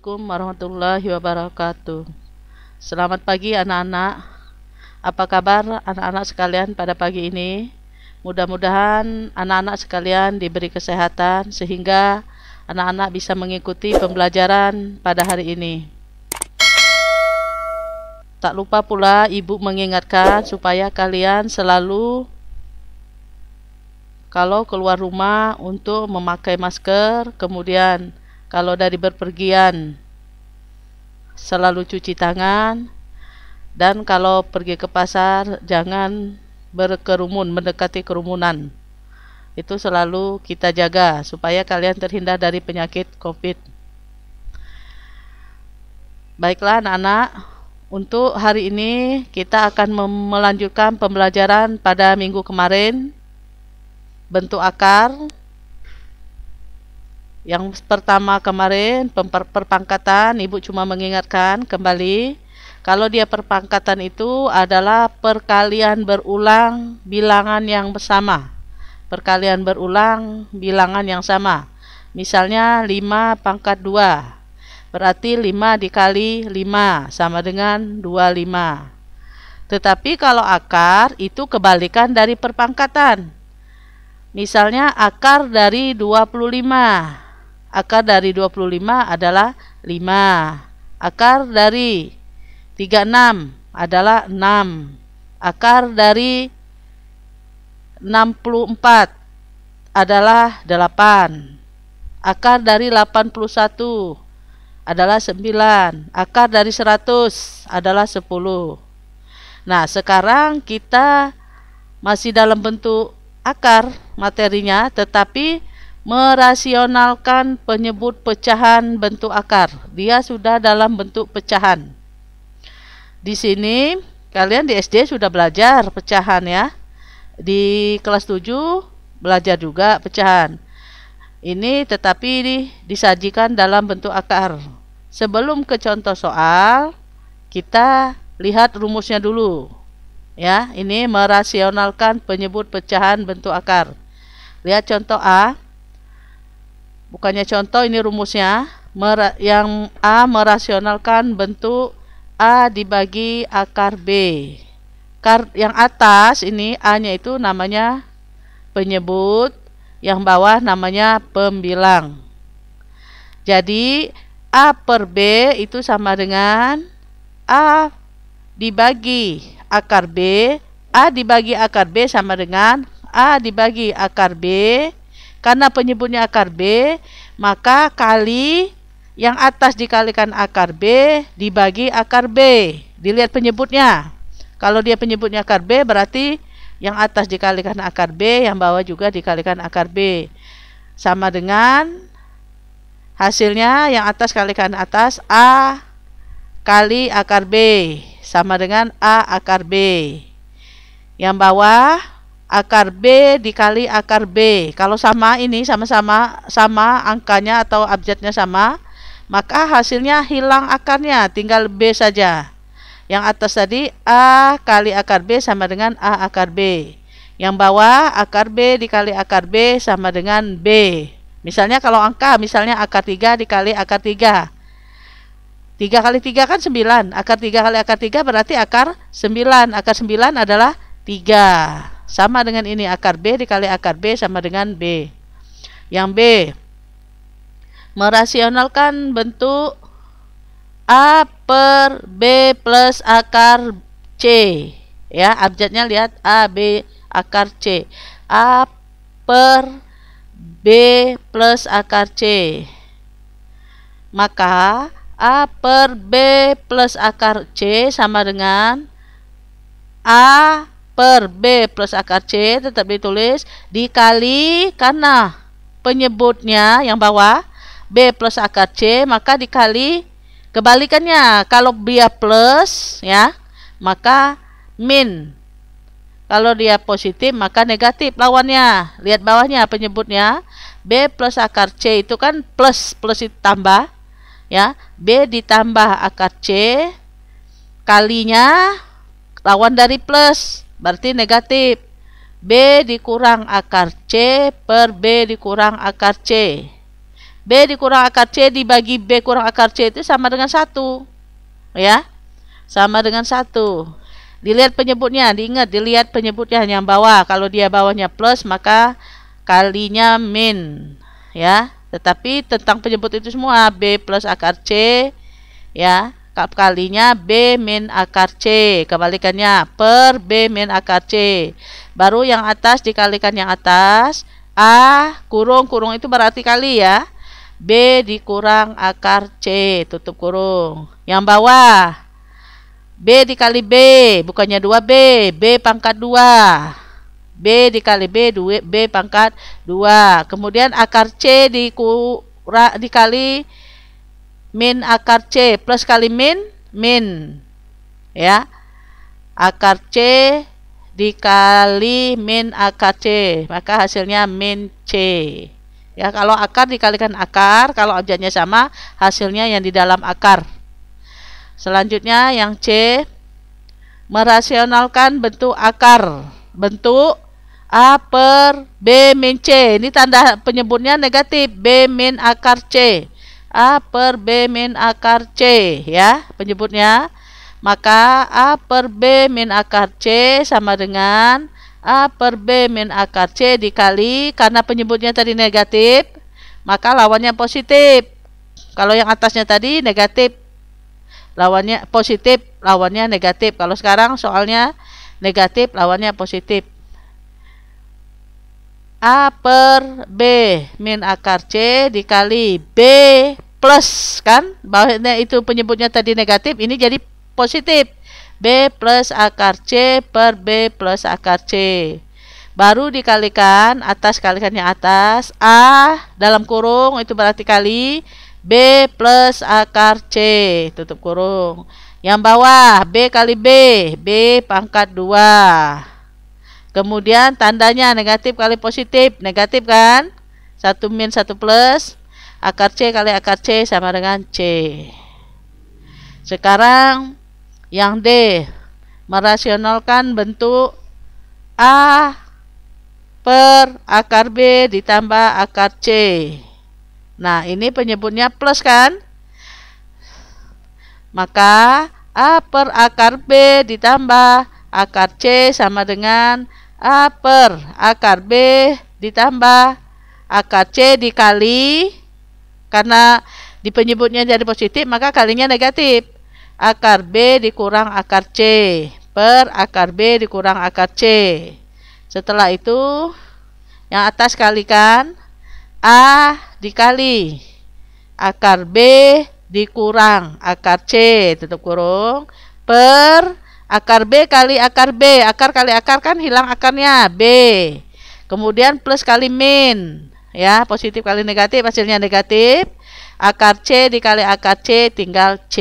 Assalamualaikum warahmatullahi wabarakatuh. Selamat pagi anak-anak. Apa kabar anak-anak sekalian pada pagi ini? Mudah-mudahan anak-anak sekalian diberi kesehatan sehingga anak-anak bisa mengikuti pembelajaran pada hari ini. Tak lupa pula ibu mengingatkan supaya kalian selalu kalau keluar rumah untuk memakai masker, kemudian kalau dari berpergian selalu cuci tangan dan kalau pergi ke pasar jangan berkerumun mendekati kerumunan. Itu selalu kita jaga supaya kalian terhindar dari penyakit Covid. Baiklah anak-anak, untuk hari ini kita akan melanjutkan pembelajaran pada minggu kemarin bentuk akar yang pertama kemarin perpangkatan Ibu cuma mengingatkan kembali kalau dia perpangkatan itu adalah perkalian berulang bilangan yang sama. Perkalian berulang bilangan yang sama. Misalnya 5 pangkat 2. Berarti 5 dikali 5 sama dengan 25. Tetapi kalau akar itu kebalikan dari perpangkatan. Misalnya akar dari 25 Akar dari 25 adalah 5. Akar dari 36 adalah 6. Akar dari 64 adalah 8. Akar dari 81 adalah 9. Akar dari 100 adalah 10. Nah, sekarang kita masih dalam bentuk akar materinya, tetapi merasionalkan penyebut pecahan bentuk akar. Dia sudah dalam bentuk pecahan. Di sini kalian di SD sudah belajar pecahan ya. Di kelas 7 belajar juga pecahan. Ini tetapi ini disajikan dalam bentuk akar. Sebelum ke contoh soal, kita lihat rumusnya dulu. Ya, ini merasionalkan penyebut pecahan bentuk akar. Lihat contoh A Bukannya contoh ini rumusnya. Mer yang A merasionalkan bentuk A dibagi akar B. Kar yang atas ini A-nya itu namanya penyebut, yang bawah namanya pembilang. Jadi A per B itu sama dengan A dibagi akar B, A dibagi akar B sama dengan A dibagi akar B karena penyebutnya akar B, maka kali yang atas dikalikan akar B dibagi akar B. Dilihat penyebutnya. Kalau dia penyebutnya akar B berarti yang atas dikalikan akar B, yang bawah juga dikalikan akar B. Sama dengan hasilnya yang atas kalikan atas A kali akar B sama dengan A akar B. Yang bawah akar B dikali akar B. Kalau sama ini sama-sama sama angkanya atau abjadnya sama, maka hasilnya hilang akarnya, tinggal B saja. Yang atas tadi A kali akar B sama dengan A akar B. Yang bawah akar B dikali akar B sama dengan B. Misalnya kalau angka, misalnya akar 3 dikali akar 3. 3 kali 3 kan 9. Akar 3 kali akar 3 berarti akar 9. Akar 9 adalah 3. Sama dengan ini akar B dikali akar B sama dengan B. Yang B merasionalkan bentuk A per B plus akar C. Ya, abjadnya lihat A B akar C. A per B plus akar C. Maka A per B plus akar C sama dengan A per B plus akar C tetap ditulis dikali karena penyebutnya yang bawah B plus akar C maka dikali kebalikannya kalau dia plus ya maka min kalau dia positif maka negatif lawannya lihat bawahnya penyebutnya B plus akar C itu kan plus plus itu tambah ya B ditambah akar C kalinya lawan dari plus berarti negatif. B dikurang akar C per B dikurang akar C. B dikurang akar C dibagi B kurang akar C itu sama dengan 1. Ya. Sama dengan 1. Dilihat penyebutnya, diingat dilihat penyebutnya yang bawah. Kalau dia bawahnya plus maka kalinya min. Ya. Tetapi tentang penyebut itu semua B plus akar C ya kalinya B min akar C kebalikannya per B min akar C baru yang atas dikalikan yang atas A kurung kurung itu berarti kali ya B dikurang akar C tutup kurung yang bawah B dikali B bukannya 2B B pangkat 2 B dikali B 2 B pangkat 2 kemudian akar C dikurang dikali min akar C plus kali min min ya akar C dikali min akar C maka hasilnya min C ya kalau akar dikalikan akar kalau objeknya sama hasilnya yang di dalam akar selanjutnya yang C merasionalkan bentuk akar bentuk A per B min C ini tanda penyebutnya negatif B min akar C A per B min akar C ya penyebutnya. Maka A per B min akar C sama dengan A per B min akar C dikali karena penyebutnya tadi negatif maka lawannya positif. Kalau yang atasnya tadi negatif lawannya positif lawannya negatif. Kalau sekarang soalnya negatif lawannya positif. A per B min akar C dikali B plus kan bahwa itu penyebutnya tadi negatif ini jadi positif B plus akar C per B plus akar C baru dikalikan atas kalikannya atas A dalam kurung itu berarti kali B plus akar C tutup kurung yang bawah B kali B B pangkat 2 Kemudian tandanya negatif kali positif, negatif kan? 1 min 1 plus, akar C kali akar C sama dengan C. Sekarang yang D, merasionalkan bentuk A per akar B ditambah akar C. Nah, ini penyebutnya plus kan? Maka A per akar B ditambah akar C sama dengan A per akar B ditambah akar C dikali karena di penyebutnya jadi positif maka kalinya negatif akar B dikurang akar C per akar B dikurang akar C setelah itu yang atas kalikan A dikali akar B dikurang akar C tutup kurung per akar B kali akar B akar kali akar kan hilang akarnya B kemudian plus kali min ya positif kali negatif hasilnya negatif akar C dikali akar C tinggal C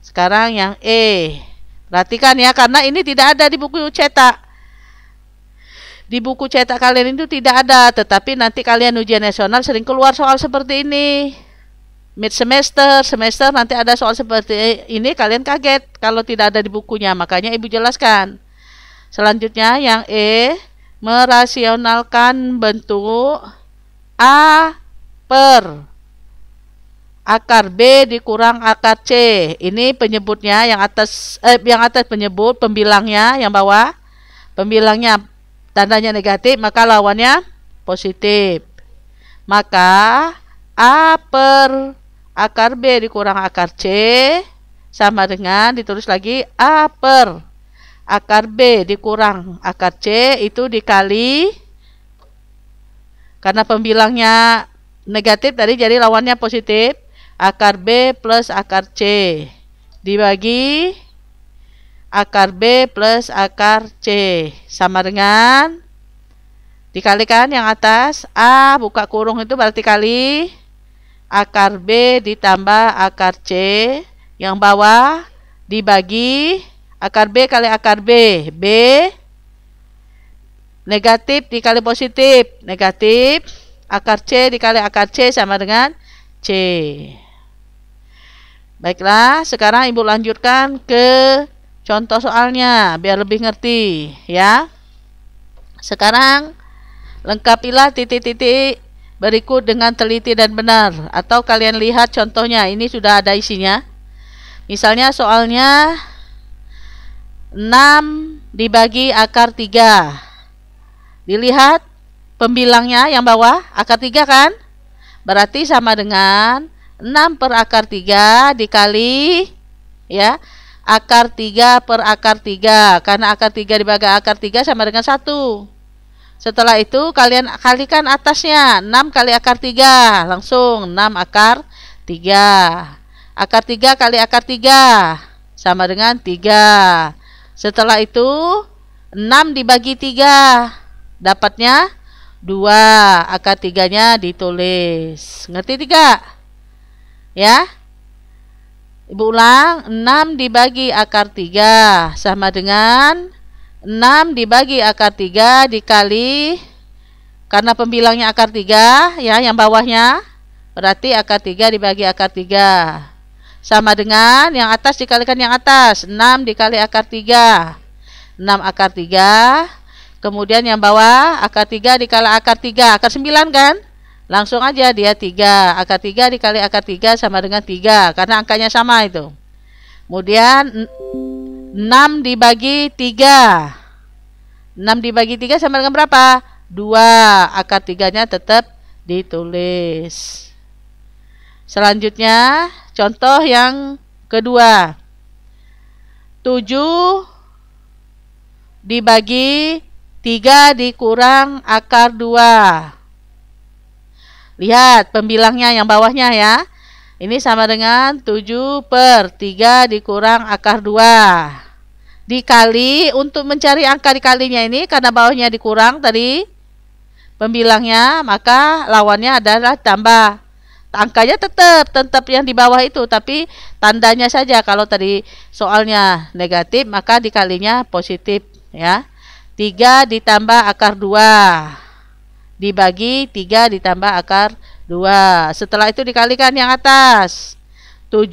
sekarang yang E perhatikan ya karena ini tidak ada di buku cetak di buku cetak kalian itu tidak ada tetapi nanti kalian ujian nasional sering keluar soal seperti ini mid semester, semester nanti ada soal seperti ini kalian kaget kalau tidak ada di bukunya, makanya Ibu jelaskan. Selanjutnya yang E, merasionalkan bentuk A per akar B dikurang akar C. Ini penyebutnya yang atas eh, yang atas penyebut, pembilangnya yang bawah pembilangnya tandanya negatif, maka lawannya positif. Maka A per akar B dikurang akar C sama dengan ditulis lagi A per akar B dikurang akar C itu dikali karena pembilangnya negatif tadi jadi lawannya positif akar B plus akar C dibagi akar B plus akar C sama dengan dikalikan yang atas A buka kurung itu berarti kali akar B ditambah akar C yang bawah dibagi akar B kali akar B B negatif dikali positif negatif akar C dikali akar C sama dengan C baiklah sekarang ibu lanjutkan ke contoh soalnya biar lebih ngerti ya sekarang lengkapilah titik-titik Berikut dengan teliti dan benar atau kalian lihat contohnya ini sudah ada isinya. Misalnya soalnya 6 dibagi akar 3. Dilihat pembilangnya yang bawah akar 3 kan? Berarti sama dengan 6 per akar 3 dikali ya akar 3 per akar 3 karena akar 3 dibagi akar 3 sama dengan 1 setelah itu kalian kalikan atasnya 6 kali akar 3 Langsung 6 akar 3 Akar 3 kali akar 3 Sama dengan 3 Setelah itu 6 dibagi 3 Dapatnya 2 Akar 3 nya ditulis Ngerti tidak? Ya Ibu ulang 6 dibagi akar 3 Sama dengan 6 dibagi akar 3 dikali karena pembilangnya akar 3 ya yang bawahnya berarti akar 3 dibagi akar 3 sama dengan yang atas dikalikan yang atas 6 dikali akar 3 6 akar 3 kemudian yang bawah akar 3 dikali akar 3 akar 9 kan langsung aja dia 3 akar 3 dikali akar 3 sama dengan 3 karena angkanya sama itu kemudian 6 dibagi 3. 6 dibagi 3 sama dengan berapa? 2. Akar 3-nya tetap ditulis. Selanjutnya, contoh yang kedua. 7 dibagi 3 dikurang akar 2. Lihat pembilangnya yang bawahnya ya. Ini sama dengan 7 per 3 dikurang akar 2 dikali untuk mencari angka dikalinya ini karena bawahnya dikurang tadi pembilangnya maka lawannya adalah tambah angkanya tetap tetap yang di bawah itu tapi tandanya saja kalau tadi soalnya negatif maka dikalinya positif ya 3 ditambah akar 2 dibagi 3 ditambah akar 2 setelah itu dikalikan yang atas 7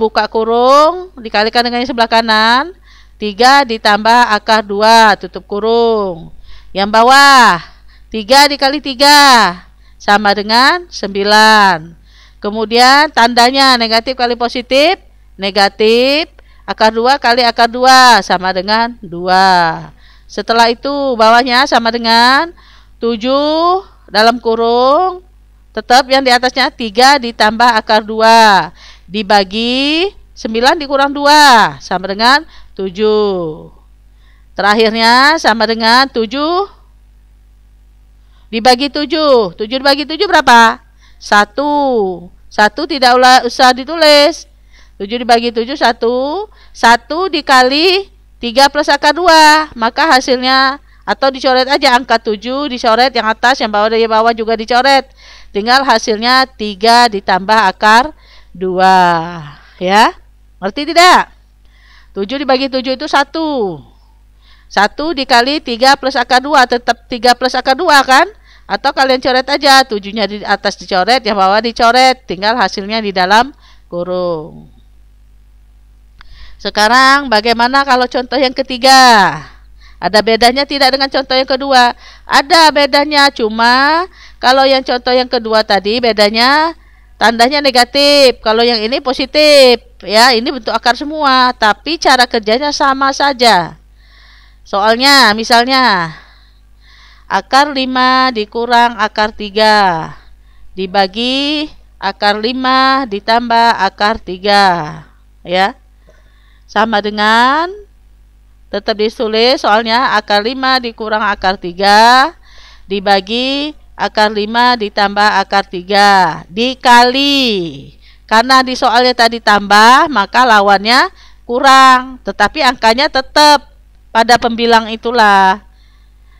buka kurung dikalikan dengan yang sebelah kanan 3 ditambah akar 2 tutup kurung. Yang bawah 3 dikali 3 sama dengan 9. Kemudian tandanya negatif kali positif, negatif akar 2 kali akar 2 sama dengan 2. Setelah itu bawahnya sama dengan 7 dalam kurung tetap yang di atasnya 3 ditambah akar 2 dibagi 9 dikurang 2 sama dengan 7. Terakhirnya sama dengan 7 dibagi 7. 7 dibagi 7 berapa? 1. 1 tidak usah ditulis. 7 dibagi 7 1. 1 dikali 3 plus akar 2. Maka hasilnya atau dicoret aja angka 7 dicoret yang atas yang bawah dari bawah juga dicoret tinggal hasilnya 3 ditambah akar 2 ya ngerti tidak 7 dibagi 7 itu 1. 1 dikali 3 plus akar 2 tetap 3 plus akar 2 kan? Atau kalian coret aja, 7-nya di atas dicoret, yang bawah dicoret, tinggal hasilnya di dalam kurung. Sekarang bagaimana kalau contoh yang ketiga? Ada bedanya tidak dengan contoh yang kedua? Ada bedanya, cuma kalau yang contoh yang kedua tadi bedanya tandanya negatif. Kalau yang ini positif, ya ini bentuk akar semua, tapi cara kerjanya sama saja. Soalnya misalnya akar 5 dikurang akar 3 dibagi akar 5 ditambah akar 3 ya. Sama dengan tetap ditulis soalnya akar 5 dikurang akar 3 dibagi akar 5 ditambah akar 3 dikali karena di soalnya tadi tambah maka lawannya kurang tetapi angkanya tetap pada pembilang itulah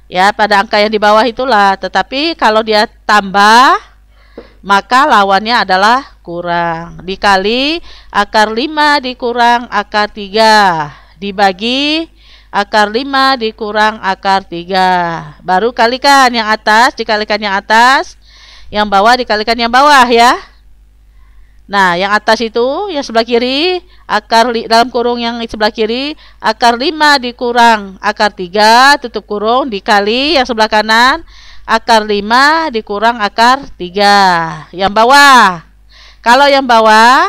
ya pada angka yang di bawah itulah tetapi kalau dia tambah maka lawannya adalah kurang dikali akar 5 dikurang akar 3 dibagi akar 5 dikurang akar 3 baru kalikan yang atas dikalikan yang atas yang bawah dikalikan yang bawah ya Nah, yang atas itu yang sebelah kiri akar li, dalam kurung yang sebelah kiri akar 5 dikurang akar 3 tutup kurung dikali yang sebelah kanan akar 5 dikurang akar 3. Yang bawah. Kalau yang bawah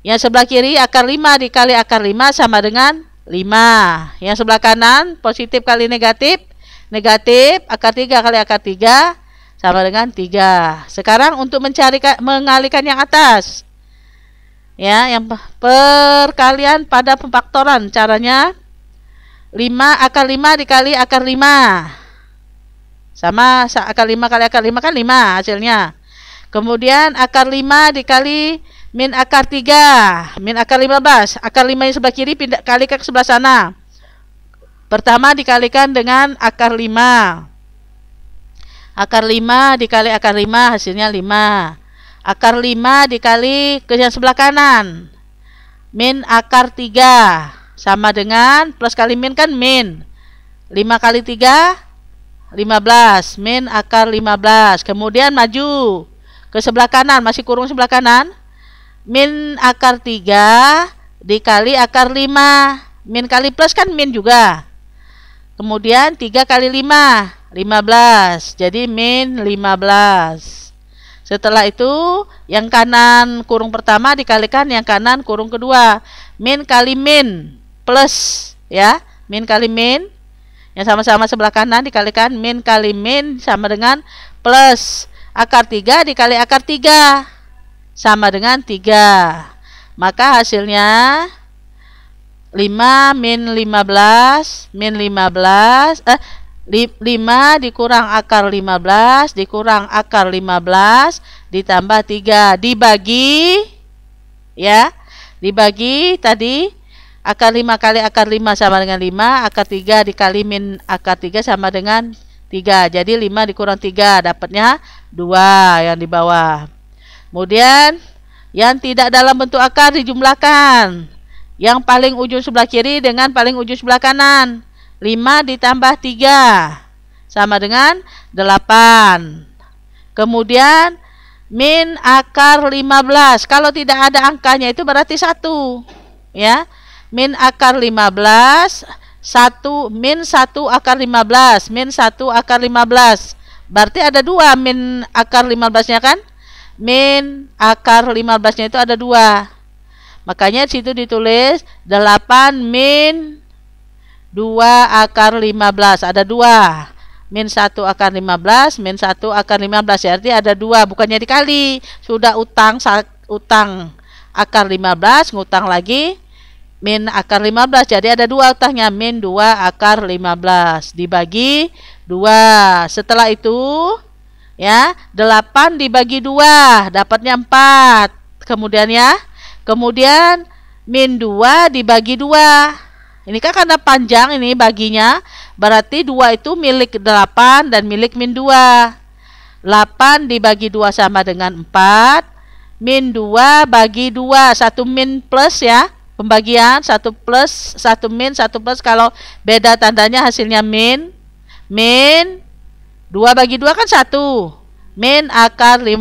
yang sebelah kiri akar 5 dikali akar 5 sama dengan 5. Yang sebelah kanan positif kali negatif. Negatif akar 3 kali akar 3 sama dengan 3. Sekarang untuk mencari mengalihkan yang atas. Ya, yang perkalian pada pemfaktoran caranya 5 akar 5 dikali akar 5. Sama akar 5 kali akar 5 kan 5 hasilnya. Kemudian akar 5 dikali Min akar 3, min akar 15. Akar 5 yang sebelah kiri pindah kali ke sebelah sana. Pertama dikalikan dengan akar 5. Akar 5 dikali akar 5 hasilnya 5. Akar 5 dikali ke yang sebelah kanan. Min akar 3 sama dengan plus kali min kan min. 5 kali 3 15 min akar 15. Kemudian maju ke sebelah kanan masih kurung sebelah kanan min akar 3 dikali akar 5 min kali plus kan min juga kemudian 3 kali 5 15 jadi min 15 setelah itu yang kanan kurung pertama dikalikan yang kanan kurung kedua min kali min plus ya min kali min yang sama-sama sebelah kanan dikalikan min kali min sama dengan plus akar 3 dikali akar 3 sama dengan 3. Maka hasilnya 5 min 15 min 15 eh 5 dikurang akar 15 dikurang akar 15 ditambah 3 dibagi ya dibagi tadi akar 5 kali akar 5 sama dengan 5 akar 3 dikali min akar 3 sama dengan 3 jadi 5 dikurang 3 dapatnya 2 yang di bawah Kemudian yang tidak dalam bentuk akar dijumlahkan. Yang paling ujung sebelah kiri dengan paling ujung sebelah kanan. 5 ditambah 3 sama dengan 8. Kemudian min akar 15. Kalau tidak ada angkanya itu berarti 1. Ya. Min akar 15 1 min 1 akar 15, min 1 akar 15. Berarti ada 2 min akar 15-nya kan? min akar 15-nya itu ada dua. Makanya situ ditulis 8 min 2 akar 15. Ada dua. Min 1 akar 15, min 1 akar 15. Ya, artinya ada dua. Bukannya dikali. Sudah utang utang akar 15, ngutang lagi min akar 15. Jadi ada dua utangnya. Min 2 akar 15. Dibagi dua Setelah itu Ya, 8 dibagi 2 dapatnya 4. Kemudian ya, kemudian min 2 dibagi 2. Ini kan karena panjang ini baginya, berarti 2 itu milik 8 dan milik min 2. 8 dibagi 2 sama dengan 4, min 2 bagi 2, 1 min plus ya pembagian 1 plus 1 min 1 plus kalau beda tandanya hasilnya min min 2 bagi 2 kan 1. Min akar 15.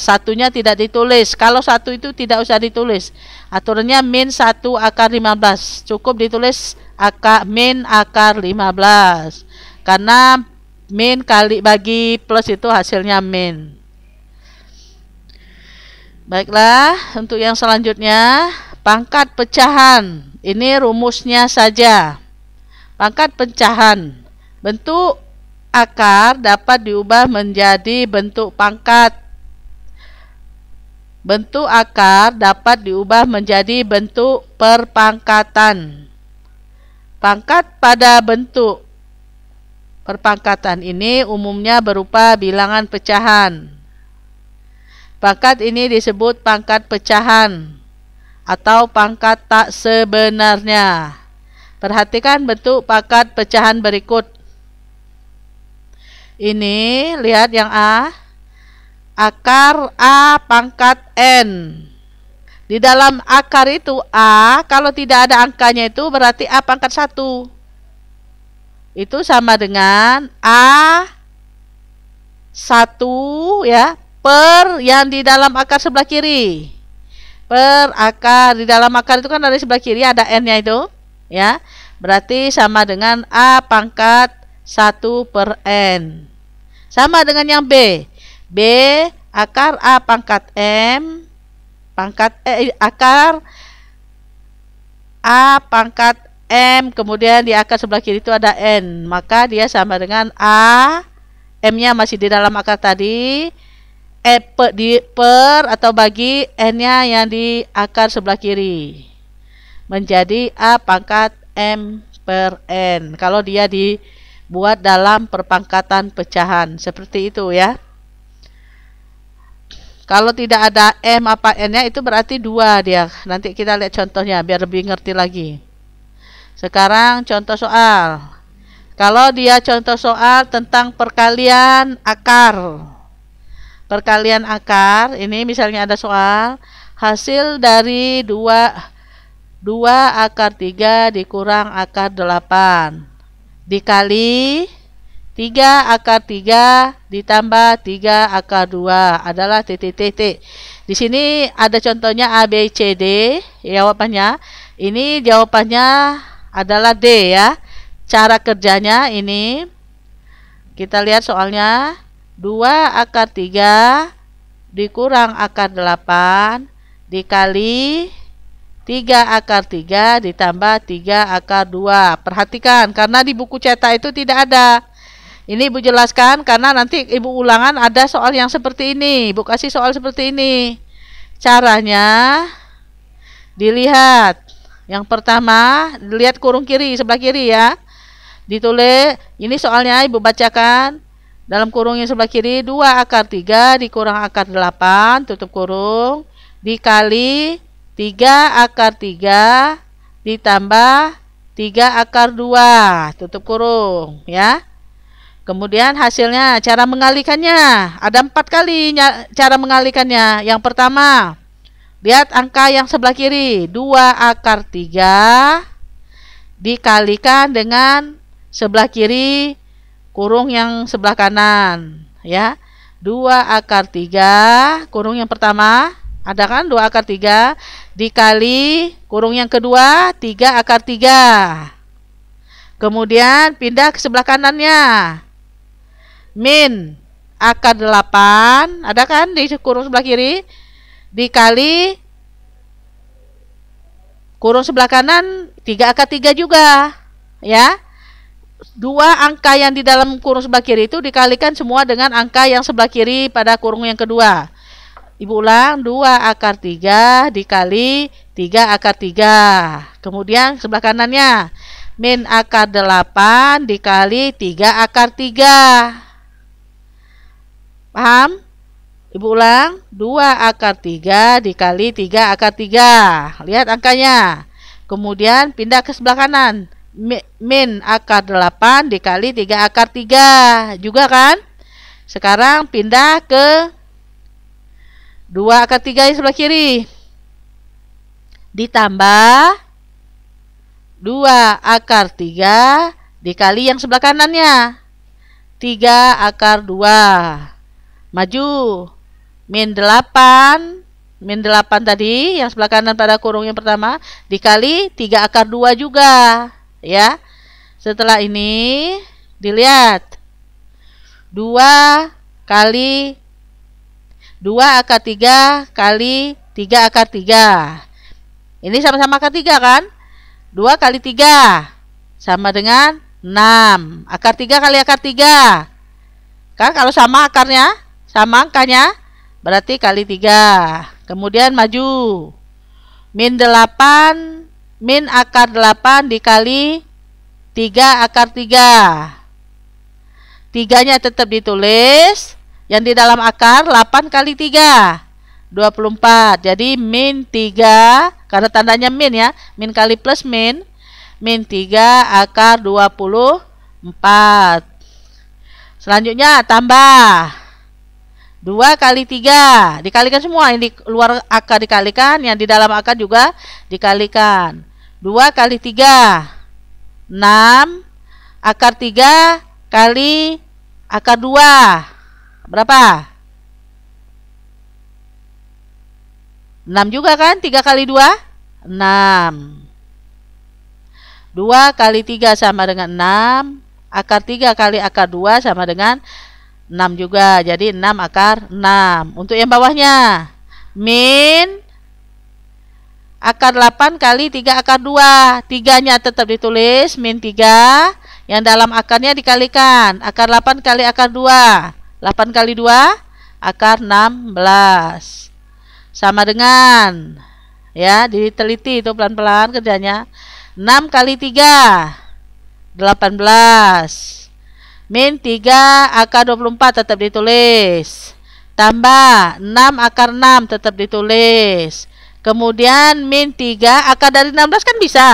Satunya tidak ditulis. Kalau satu itu tidak usah ditulis. Aturannya min 1 akar 15. Cukup ditulis akar min akar 15. Karena min kali bagi plus itu hasilnya min. Baiklah, untuk yang selanjutnya pangkat pecahan. Ini rumusnya saja. Pangkat pecahan. Bentuk akar dapat diubah menjadi bentuk pangkat. Bentuk akar dapat diubah menjadi bentuk perpangkatan. Pangkat pada bentuk perpangkatan ini umumnya berupa bilangan pecahan. Pangkat ini disebut pangkat pecahan atau pangkat tak sebenarnya. Perhatikan bentuk pangkat pecahan berikut. Ini lihat yang A. Akar A pangkat N. Di dalam akar itu A, kalau tidak ada angkanya itu berarti A pangkat 1. Itu sama dengan A 1 ya per yang di dalam akar sebelah kiri. Per akar di dalam akar itu kan dari sebelah kiri ada N-nya itu ya. Berarti sama dengan A pangkat 1 per N. Sama dengan yang B. B akar A pangkat M pangkat e, eh, akar A pangkat M kemudian di akar sebelah kiri itu ada N maka dia sama dengan A M-nya masih di dalam akar tadi e, per, di, per atau bagi N-nya yang di akar sebelah kiri menjadi A pangkat M per N kalau dia di buat dalam perpangkatan pecahan seperti itu ya kalau tidak ada M apa N-nya itu berarti dua dia nanti kita lihat contohnya biar lebih ngerti lagi sekarang contoh soal kalau dia contoh soal tentang perkalian akar perkalian akar ini misalnya ada soal hasil dari dua dua akar tiga dikurang akar delapan dikali 3 akar 3 ditambah 3 akar 2 adalah titik titik. Di sini ada contohnya A, B, C, D. Jawabannya ini jawabannya adalah D ya. Cara kerjanya ini kita lihat soalnya 2 akar 3 dikurang akar 8 dikali 3 akar 3 ditambah 3 akar 2. Perhatikan, karena di buku cetak itu tidak ada. Ini Ibu jelaskan karena nanti Ibu ulangan ada soal yang seperti ini. Ibu kasih soal seperti ini. Caranya dilihat. Yang pertama, lihat kurung kiri, sebelah kiri ya. Ditulis, ini soalnya Ibu bacakan. Dalam kurung yang sebelah kiri, 2 akar 3 dikurang akar 8, tutup kurung, dikali 3 akar 3 ditambah 3 akar 2, tutup kurung, ya. Kemudian hasilnya, cara mengalikannya. Ada empat kali cara mengalikannya. Yang pertama, lihat angka yang sebelah kiri. 2 akar 3 dikalikan dengan sebelah kiri kurung yang sebelah kanan. ya 2 akar 3 kurung yang pertama ada kan dua akar tiga dikali kurung yang kedua tiga akar tiga. Kemudian pindah ke sebelah kanannya. Min akar delapan ada kan di kurung sebelah kiri dikali kurung sebelah kanan tiga akar tiga juga ya dua angka yang di dalam kurung sebelah kiri itu dikalikan semua dengan angka yang sebelah kiri pada kurung yang kedua Ibu ulang 2 akar 3 dikali 3 akar 3. Kemudian sebelah kanannya min akar 8 dikali 3 akar 3. Paham? Ibu ulang 2 akar 3 dikali 3 akar 3. Lihat angkanya. Kemudian pindah ke sebelah kanan. Min akar 8 dikali 3 akar 3. Juga kan? Sekarang pindah ke 2 akar 3 sebelah kiri ditambah 2 akar 3 dikali yang sebelah kanannya 3 akar 2 maju min 8 min 8 tadi yang sebelah kanan pada kurung yang pertama dikali 3 akar 2 juga ya setelah ini dilihat 2 kali 2 akar 3 kali 3 akar 3. Ini sama-sama akar 3 kan? 2 kali 3 sama dengan 6. Akar 3 kali akar 3. Kan kalau sama akarnya, sama angkanya, berarti kali 3. Kemudian maju. Min 8, min akar 8 dikali 3 akar 3. Tiganya tetap ditulis. Yang di dalam akar 8 kali 3 24. Jadi min 3 karena tandanya min ya. Min kali plus min min 3 akar 24. Selanjutnya tambah 2 kali 3 dikalikan semua yang di luar akar dikalikan, yang di dalam akar juga dikalikan. 2 kali 3 6 akar 3 kali akar 2 Berapa? 6 juga kan? 3 kali 2? 6. 2 kali 3 sama dengan 6. Akar 3 kali akar 2 sama dengan 6 juga. Jadi 6 akar 6. Untuk yang bawahnya, min akar 8 kali 3 akar 2. 3-nya tetap ditulis, min 3. Yang dalam akarnya dikalikan. Akar 8 kali akar 2. 8 kali 2 akar 16 sama dengan ya diteliti itu pelan-pelan kerjanya 6 kali 3 18 min 3 akar 24 tetap ditulis tambah 6 akar 6 tetap ditulis kemudian min 3 akar dari 16 kan bisa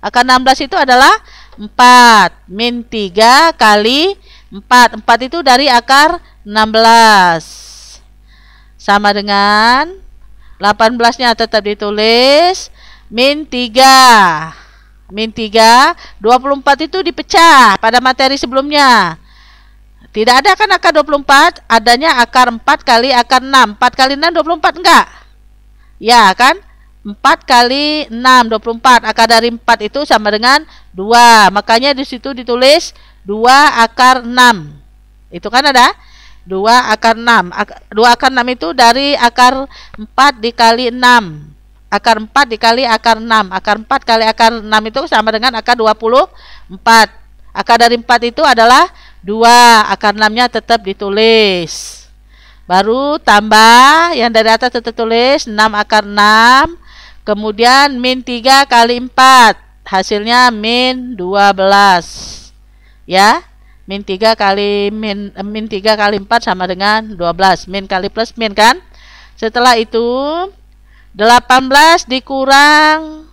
akar 16 itu adalah 4 min 3 kali 4 4 itu dari akar 16 sama dengan 18-nya tetap ditulis min 3 min 3 24 itu dipecah pada materi sebelumnya tidak ada kan akar 24 adanya akar 4 kali akar 6 4 kali 6 24 enggak ya kan 4 kali 6 24 akar dari 4 itu sama dengan 2 makanya disitu ditulis 2 akar 6 itu kan ada 2 akar 6 2 akar 6 itu dari akar 4 dikali 6 akar 4 dikali akar 6 akar 4 kali akar 6 itu sama dengan akar 24 akar dari 4 itu adalah 2 akar 6 nya tetap ditulis baru tambah yang dari atas tetap tulis 6 akar 6 kemudian min 3 kali 4 hasilnya min 12 ya Min 3 kali min, eh, min 3 kali 4 sama dengan 12. Min kali plus min kan? Setelah itu 18 dikurang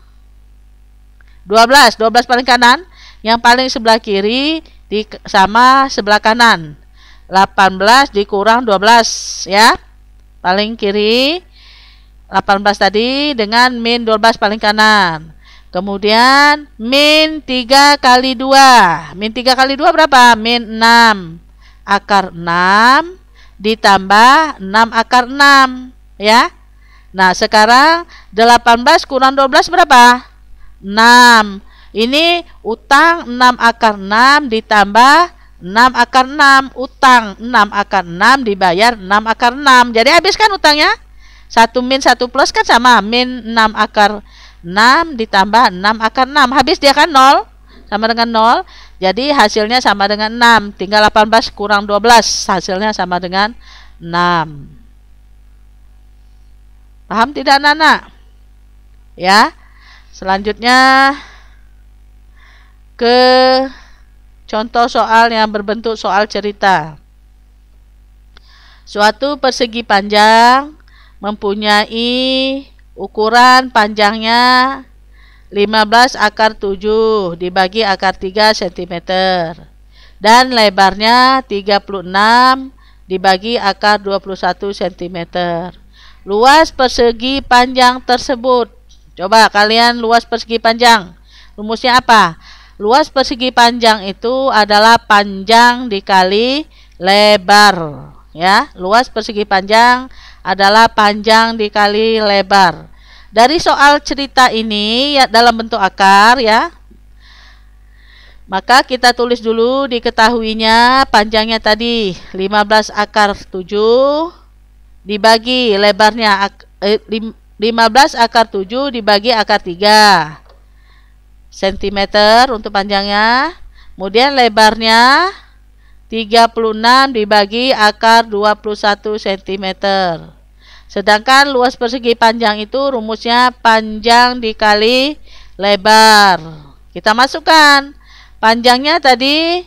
12. 12 paling kanan. Yang paling sebelah kiri di, sama sebelah kanan. 18 dikurang 12 ya. Paling kiri 18 tadi dengan min 12 paling kanan. Kemudian min 3 kali 2. Min 3 kali 2 berapa? Min 6. Akar 6 ditambah 6 akar 6. Ya. Nah, sekarang 18 kurang 12 berapa? 6. Ini utang 6 akar 6 ditambah 6 akar 6. Utang 6 akar 6 dibayar 6 akar 6. Jadi habis kan utangnya? 1 min 1 plus kan sama. Min 6 akar 6 6 ditambah 6 akar 6. Habis dia kan 0. Sama dengan 0. Jadi hasilnya sama dengan 6. Tinggal 18 kurang 12. Hasilnya sama dengan 6. Paham tidak Nana? Ya. Selanjutnya ke contoh soal yang berbentuk soal cerita. Suatu persegi panjang mempunyai Ukuran panjangnya 15 akar 7 dibagi akar 3 cm dan lebarnya 36 dibagi akar 21 cm. Luas persegi panjang tersebut. Coba kalian luas persegi panjang. Rumusnya apa? Luas persegi panjang itu adalah panjang dikali lebar, ya. Luas persegi panjang adalah panjang dikali lebar. Dari soal cerita ini ya dalam bentuk akar ya. Maka kita tulis dulu diketahuinya panjangnya tadi 15 akar 7 dibagi lebarnya eh, 15 akar 7 dibagi akar 3 cm untuk panjangnya. Kemudian lebarnya 36 dibagi akar 21 cm. Sedangkan luas persegi panjang itu rumusnya panjang dikali lebar. Kita masukkan. Panjangnya tadi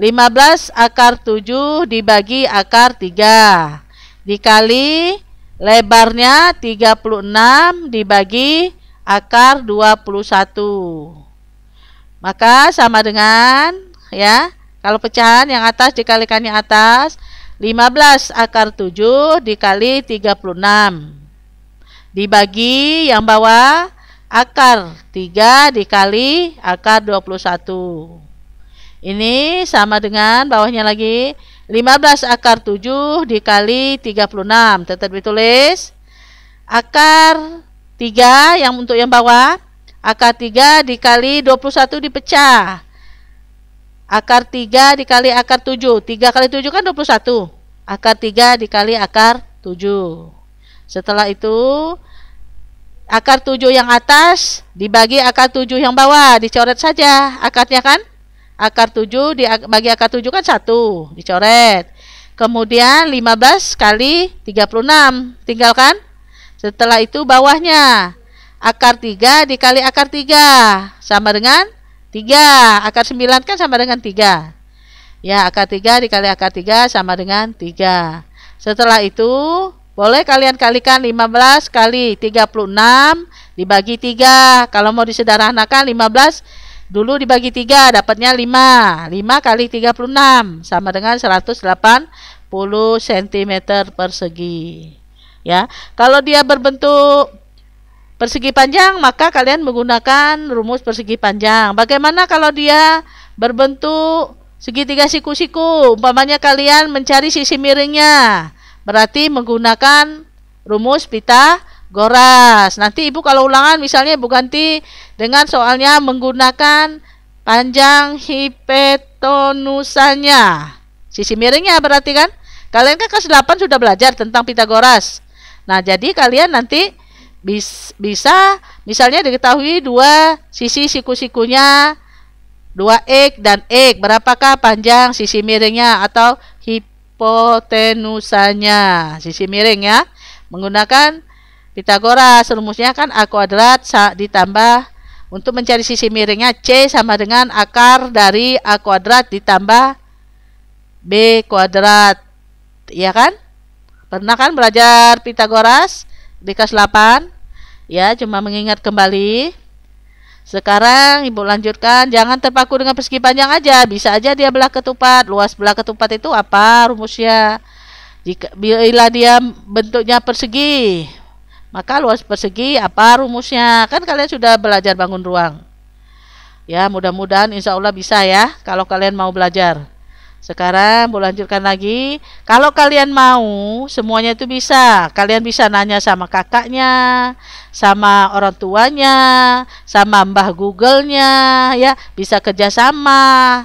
15 akar 7 dibagi akar 3. Dikali lebarnya 36 dibagi akar 21. Maka sama dengan ya, kalau pecahan yang atas dikalikannya atas, 15 akar 7 dikali 36 dibagi yang bawah akar 3 dikali akar 21 ini sama dengan bawahnya lagi 15 akar 7 dikali 36 tetap ditulis akar 3 yang untuk yang bawah akar 3 dikali 21 dipecah Akar 3 dikali akar 7. 3 kali 7 kan 21. Akar 3 dikali akar 7. Setelah itu akar 7 yang atas dibagi akar 7 yang bawah, dicoret saja akarnya kan? Akar 7 dibagi akar 7 kan 1, dicoret. Kemudian 15 kali 36 tinggalkan. Setelah itu bawahnya akar 3 dikali akar 3 sama dengan 3. Akar 9 kan sama dengan 3. Ya, akar 3 dikali akar 3 sama dengan 3. Setelah itu, boleh kalian kalikan 15 kali 36 dibagi 3. Kalau mau disederhanakan 15 dulu dibagi 3 dapatnya 5. 5 kali 36 sama dengan 180 cm persegi. Ya, kalau dia berbentuk persegi panjang, maka kalian menggunakan rumus persegi panjang. Bagaimana kalau dia berbentuk segitiga siku-siku? Umpamanya kalian mencari sisi miringnya, berarti menggunakan rumus pita Pitagoras. Nanti Ibu kalau ulangan misalnya Ibu ganti dengan soalnya menggunakan panjang hipotenusanya, Sisi miringnya berarti kan? Kalian kan kelas 8 sudah belajar tentang Pitagoras. Nah, jadi kalian nanti Bis, bisa misalnya diketahui dua sisi siku-sikunya dua x dan x berapakah panjang sisi miringnya atau hipotenusanya sisi miring ya menggunakan Pitagoras rumusnya kan a kuadrat ditambah untuk mencari sisi miringnya c sama dengan akar dari a kuadrat ditambah b kuadrat ya kan pernah kan belajar Pitagoras Dikas 8 ya cuma mengingat kembali sekarang ibu lanjutkan jangan terpaku dengan persegi panjang aja bisa aja dia belah ketupat luas belah ketupat itu apa rumusnya jika bila dia bentuknya persegi maka luas persegi apa rumusnya kan kalian sudah belajar bangun ruang ya mudah-mudahan insya Allah bisa ya kalau kalian mau belajar sekarang mau lanjutkan lagi. Kalau kalian mau, semuanya itu bisa. Kalian bisa nanya sama kakaknya, sama orang tuanya, sama mbah Google-nya, ya bisa kerjasama.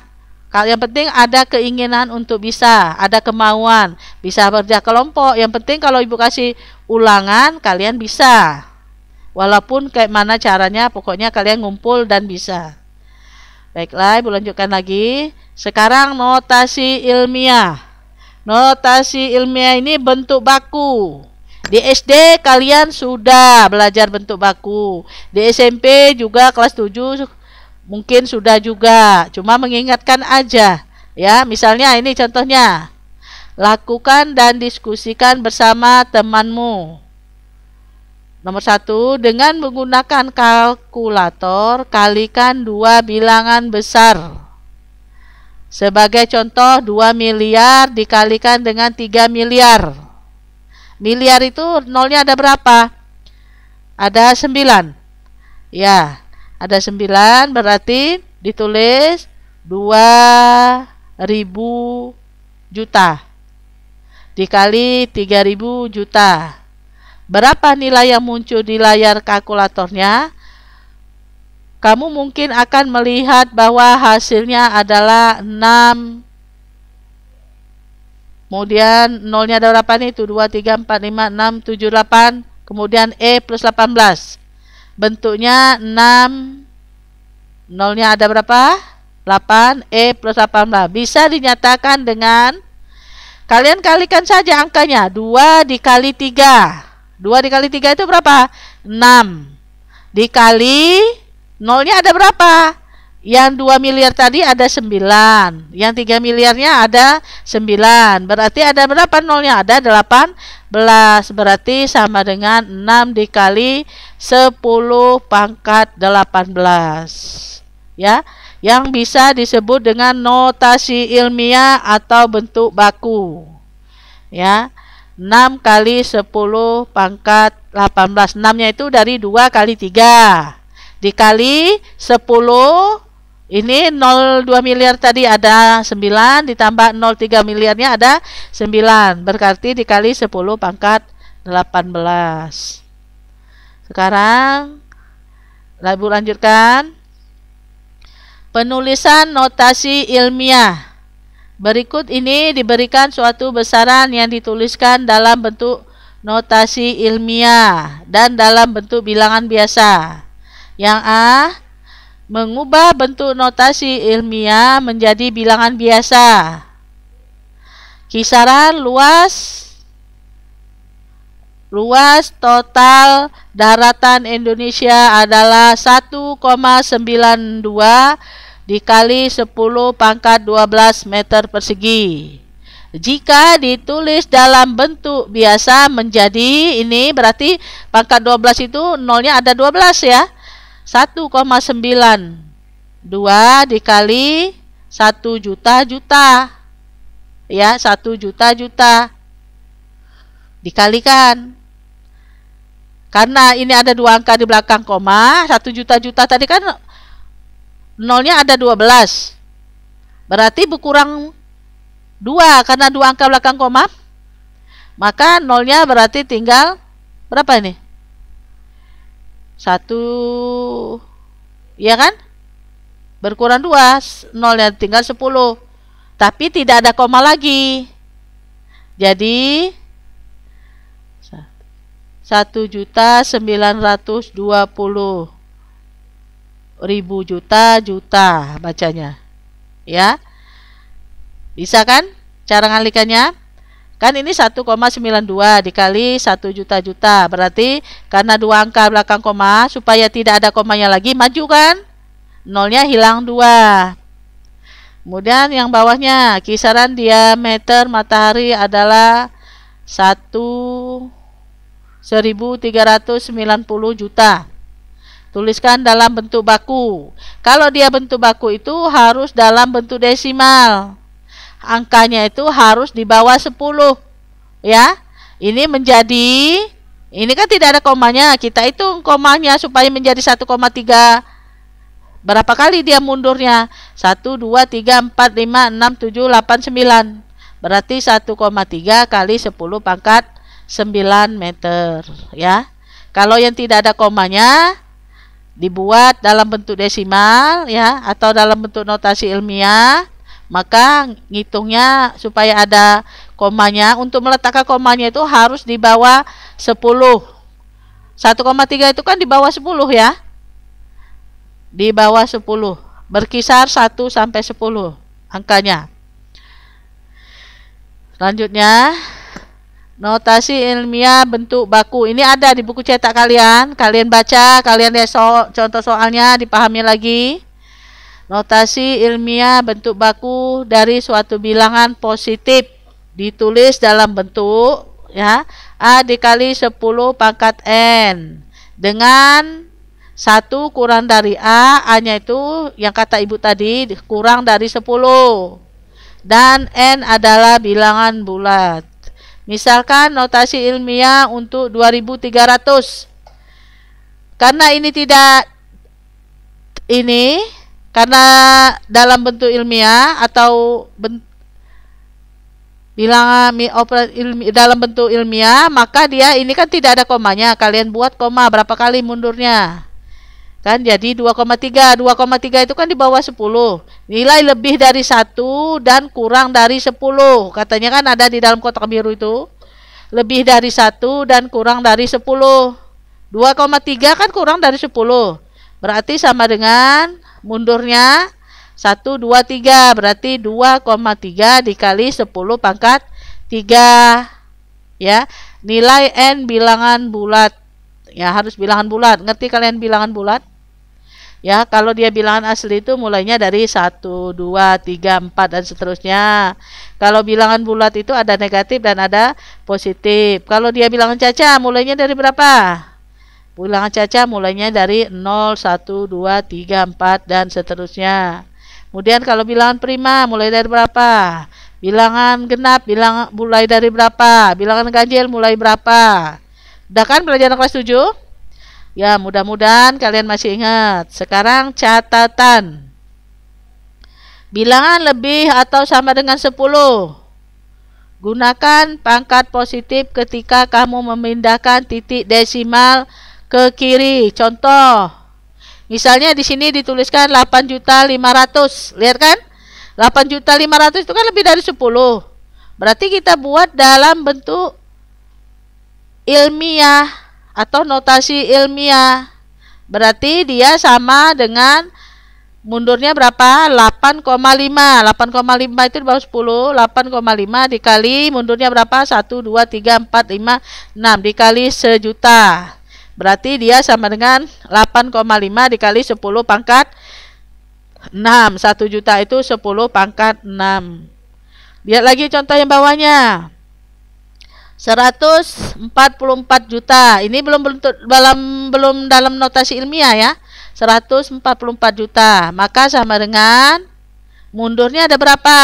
Yang penting ada keinginan untuk bisa, ada kemauan, bisa kerja kelompok. Yang penting kalau ibu kasih ulangan, kalian bisa. Walaupun kayak mana caranya, pokoknya kalian ngumpul dan bisa. Baiklah, Ibu lanjutkan lagi. Sekarang notasi ilmiah. Notasi ilmiah ini bentuk baku. Di SD kalian sudah belajar bentuk baku. Di SMP juga kelas 7 mungkin sudah juga. Cuma mengingatkan aja. Ya, misalnya ini contohnya. Lakukan dan diskusikan bersama temanmu. Nomor satu, dengan menggunakan kalkulator, kalikan dua bilangan besar. Sebagai contoh, dua miliar dikalikan dengan tiga miliar. Miliar itu nolnya ada berapa? Ada sembilan. Ya, ada sembilan berarti ditulis dua ribu juta dikali tiga ribu juta berapa nilai yang muncul di layar kalkulatornya, kamu mungkin akan melihat bahwa hasilnya adalah 6 kemudian nolnya ada berapa nih? Itu 2, 3, 4, 5, 6, 7, 8 kemudian E plus 18 bentuknya 6 nolnya ada berapa? 8, E plus 18 bisa dinyatakan dengan kalian kalikan saja angkanya 2 dikali 3 2 dikali 3 itu berapa? 6. Dikali nolnya ada berapa? Yang 2 miliar tadi ada 9. Yang 3 miliarnya ada 9. Berarti ada berapa nolnya? Ada 18. Berarti sama dengan 6 dikali 10 pangkat 18. Ya, yang bisa disebut dengan notasi ilmiah atau bentuk baku. Ya. 6 kali 10 pangkat 18. 6-nya itu dari 2 kali 3. Dikali 10 ini 0,2 miliar tadi ada 9 ditambah 0,3 miliarnya ada 9. Berarti dikali 10 pangkat 18. Sekarang lalu lanjutkan. Penulisan notasi ilmiah Berikut ini diberikan suatu besaran yang dituliskan dalam bentuk notasi ilmiah dan dalam bentuk bilangan biasa. Yang A mengubah bentuk notasi ilmiah menjadi bilangan biasa. Kisaran luas luas total daratan Indonesia adalah 1,92 dikali 10 pangkat 12 meter persegi. Jika ditulis dalam bentuk biasa menjadi ini berarti pangkat 12 itu nolnya ada 12 ya. 1,9 2 dikali 1 juta juta. Ya, 1 juta juta. Dikalikan. Karena ini ada dua angka di belakang koma, 1 juta juta tadi kan nolnya ada 12 berarti berkurang dua karena dua angka belakang koma maka nolnya berarti tinggal berapa ini satu ya kan berkurang dua nolnya tinggal 10 tapi tidak ada koma lagi jadi satu juta sembilan ratus dua puluh ribu juta juta bacanya ya bisa kan cara ngalikannya kan ini 1,92 dikali 1 juta juta berarti karena dua angka belakang koma supaya tidak ada komanya lagi maju kan nolnya hilang dua kemudian yang bawahnya kisaran diameter matahari adalah 1 1390 juta Tuliskan dalam bentuk baku. Kalau dia bentuk baku itu harus dalam bentuk desimal. Angkanya itu harus di bawah 10. Ya. Ini menjadi ini kan tidak ada komanya. Kita hitung komanya supaya menjadi 1,3 Berapa kali dia mundurnya? 1, 2, 3, 4, 5, 6, 7, 8, 9. Berarti 1,3 kali 10 pangkat 9 meter. Ya. Kalau yang tidak ada komanya, dibuat dalam bentuk desimal ya atau dalam bentuk notasi ilmiah maka ngitungnya supaya ada komanya untuk meletakkan komanya itu harus di bawah 10 1,3 itu kan di bawah 10 ya di bawah 10 berkisar 1 sampai 10 angkanya selanjutnya Notasi ilmiah bentuk baku. Ini ada di buku cetak kalian. Kalian baca, kalian lihat so contoh soalnya, dipahami lagi. Notasi ilmiah bentuk baku dari suatu bilangan positif ditulis dalam bentuk ya A dikali 10 pangkat N dengan satu kurang dari A, A-nya itu yang kata ibu tadi kurang dari 10 dan N adalah bilangan bulat. Misalkan notasi ilmiah untuk 2300. Karena ini tidak ini karena dalam bentuk ilmiah atau bilang bilangan ah, ilmi, dalam bentuk ilmiah maka dia ini kan tidak ada komanya kalian buat koma berapa kali mundurnya kan jadi 2,3 2,3 itu kan di bawah 10 nilai lebih dari satu dan kurang dari 10 katanya kan ada di dalam kotak biru itu lebih dari satu dan kurang dari 10 2,3 kan kurang dari 10 berarti sama dengan mundurnya 1 2 3 berarti 2,3 dikali 10 pangkat 3 ya nilai n bilangan bulat ya harus bilangan bulat ngerti kalian bilangan bulat Ya, kalau dia bilangan asli itu mulainya dari 1, 2, 3, 4 dan seterusnya. Kalau bilangan bulat itu ada negatif dan ada positif. Kalau dia bilangan cacah mulainya dari berapa? Bilangan cacah mulainya dari 0, 1, 2, 3, 4 dan seterusnya. Kemudian kalau bilangan prima mulai dari berapa? Bilangan genap bilang mulai dari berapa? Bilangan ganjil mulai berapa? Udah kan pelajaran kelas 7? Ya, mudah-mudahan kalian masih ingat. Sekarang catatan. Bilangan lebih atau sama dengan 10. Gunakan pangkat positif ketika kamu memindahkan titik desimal ke kiri. Contoh, misalnya di sini dituliskan 8.500. Lihat kan? 8.500 itu kan lebih dari 10. Berarti kita buat dalam bentuk ilmiah atau notasi ilmiah. Berarti dia sama dengan mundurnya berapa? 8,5. 8,5 itu di bawah 10. 8,5 dikali mundurnya berapa? 1, 2, 3, 4, 5, 6. Dikali sejuta. Berarti dia sama dengan 8,5 dikali 10 pangkat 6. 1 juta itu 10 pangkat 6. Lihat lagi contoh yang bawahnya. 144 juta. Ini belum belum dalam belum dalam notasi ilmiah ya. 144 juta. Maka sama dengan mundurnya ada berapa?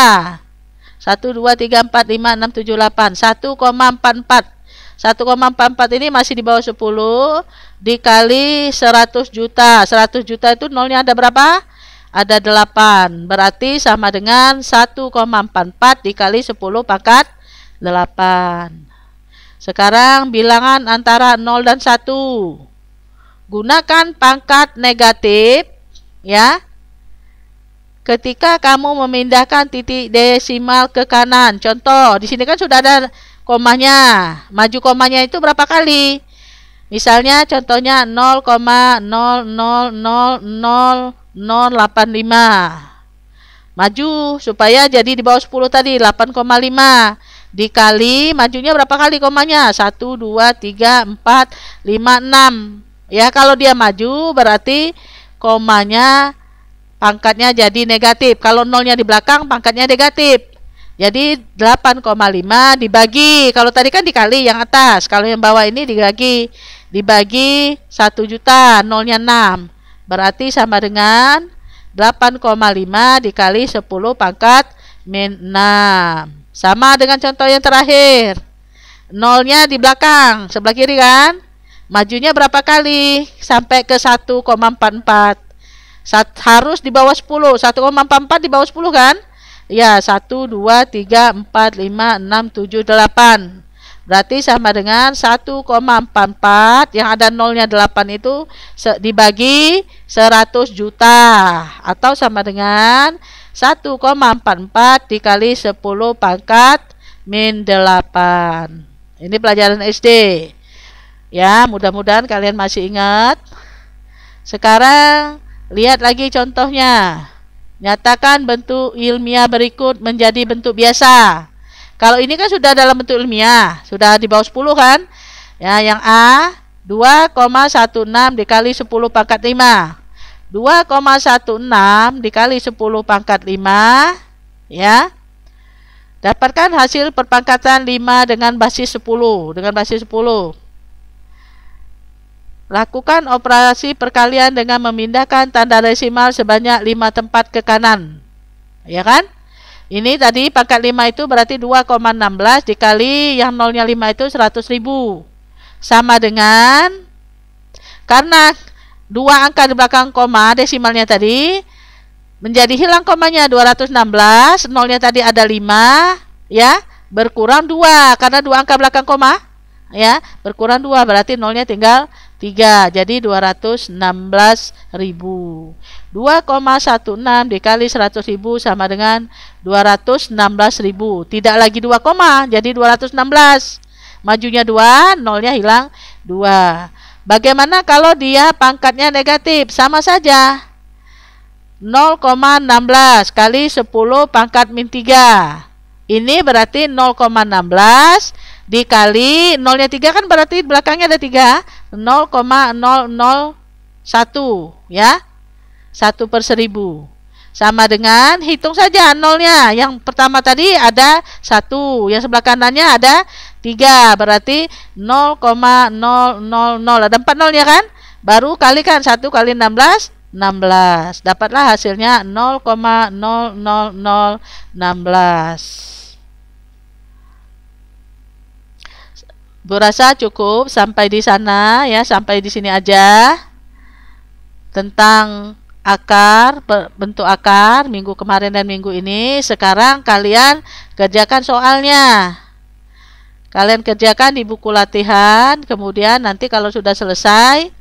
1 2 3 4 5 6 7 8. 1,44. 1,44 ini masih di bawah 10 dikali 100 juta. 100 juta itu nolnya ada berapa? Ada 8. Berarti sama dengan 1,44 dikali 10 pangkat 8. Sekarang bilangan antara 0 dan 1. Gunakan pangkat negatif ya. Ketika kamu memindahkan titik desimal ke kanan. Contoh, di sini kan sudah ada komanya. Maju komanya itu berapa kali? Misalnya contohnya 0,0000085. Maju supaya jadi di bawah 10 tadi 8,5 dikali majunya berapa kali komanya? 1 2 3 4 5 6. Ya, kalau dia maju berarti komanya pangkatnya jadi negatif. Kalau nolnya di belakang pangkatnya negatif. Jadi 8,5 dibagi. Kalau tadi kan dikali yang atas, kalau yang bawah ini dibagi. Dibagi 1 juta, nolnya 6. Berarti sama dengan 8,5 dikali 10 pangkat min 6. Sama dengan contoh yang terakhir. Nolnya di belakang, sebelah kiri kan? Majunya berapa kali? Sampai ke 1,44. Sat, harus di bawah 10. 1,44 di bawah 10 kan? Ya, 1, 2, 3, 4, 5, 6, 7, 8. Berarti sama dengan 1,44 yang ada nolnya 8 itu dibagi 100 juta atau sama dengan 1,44 dikali 10 pangkat min 8. Ini pelajaran SD. Ya, mudah-mudahan kalian masih ingat. Sekarang lihat lagi contohnya. Nyatakan bentuk ilmiah berikut menjadi bentuk biasa. Kalau ini kan sudah dalam bentuk ilmiah, sudah di bawah 10 kan? Ya, yang A 2,16 dikali 10 pangkat 5. 2,16 dikali 10 pangkat 5 ya. Dapatkan hasil perpangkatan 5 dengan basis 10, dengan basis 10. Lakukan operasi perkalian dengan memindahkan tanda desimal sebanyak 5 tempat ke kanan. Ya kan? Ini tadi pangkat 5 itu berarti 2,16 dikali yang nolnya 5 itu 100.000. Sama dengan karena dua angka di belakang koma desimalnya tadi menjadi hilang komanya 216 nolnya tadi ada 5 ya berkurang dua karena dua angka belakang koma ya berkurang dua berarti nolnya tinggal tiga jadi belas ribu 2,16 dikali seratus ribu sama dengan belas ribu tidak lagi dua koma jadi 216 majunya dua nolnya hilang dua Bagaimana kalau dia pangkatnya negatif? Sama saja. 0,16 kali 10 pangkat min 3. Ini berarti 0,16 dikali 0-nya 3 kan berarti belakangnya ada 3. 0,001 ya. 1 per 1000 sama dengan hitung saja nolnya yang pertama tadi ada satu yang sebelah kanannya ada tiga berarti 0,000 ada empat nolnya kan baru kalikan satu kali 16 16 dapatlah hasilnya 0,00016 Bu berasa cukup sampai di sana ya sampai di sini aja tentang akar bentuk akar minggu kemarin dan minggu ini sekarang kalian kerjakan soalnya kalian kerjakan di buku latihan kemudian nanti kalau sudah selesai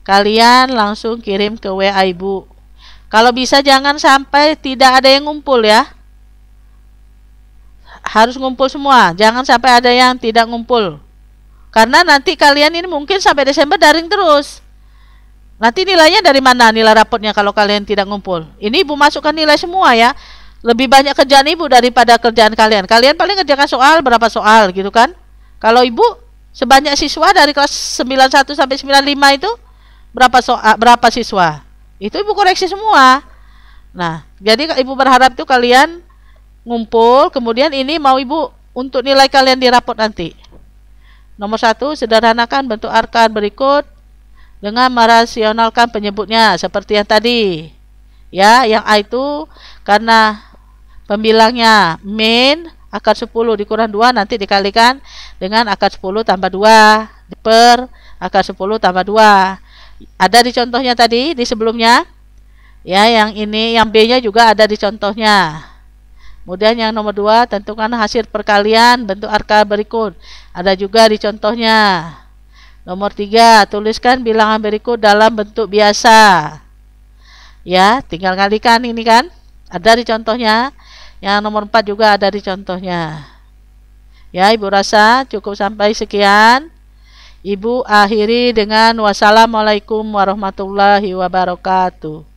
kalian langsung kirim ke WA ibu kalau bisa jangan sampai tidak ada yang ngumpul ya harus ngumpul semua jangan sampai ada yang tidak ngumpul karena nanti kalian ini mungkin sampai Desember daring terus Nanti nilainya dari mana nilai rapotnya kalau kalian tidak ngumpul? Ini Ibu masukkan nilai semua ya. Lebih banyak kerjaan Ibu daripada kerjaan kalian. Kalian paling kerjakan soal berapa soal gitu kan? Kalau Ibu sebanyak siswa dari kelas 91 sampai 95 itu berapa soal berapa siswa? Itu Ibu koreksi semua. Nah, jadi Ibu berharap tuh kalian ngumpul, kemudian ini mau Ibu untuk nilai kalian di rapot nanti. Nomor satu, sederhanakan bentuk arkan berikut dengan merasionalkan penyebutnya seperti yang tadi. Ya, yang A itu karena pembilangnya min akar 10 dikurang 2 nanti dikalikan dengan akar 10 tambah 2 per akar 10 tambah 2. Ada di contohnya tadi di sebelumnya. Ya, yang ini yang B-nya juga ada di contohnya. Kemudian yang nomor 2 tentukan hasil perkalian bentuk arka berikut. Ada juga di contohnya. Nomor tiga, tuliskan bilangan berikut dalam bentuk biasa. Ya, tinggal kalikan ini kan. Ada di contohnya. Yang nomor empat juga ada di contohnya. Ya, Ibu rasa cukup sampai sekian. Ibu akhiri dengan wassalamualaikum warahmatullahi wabarakatuh.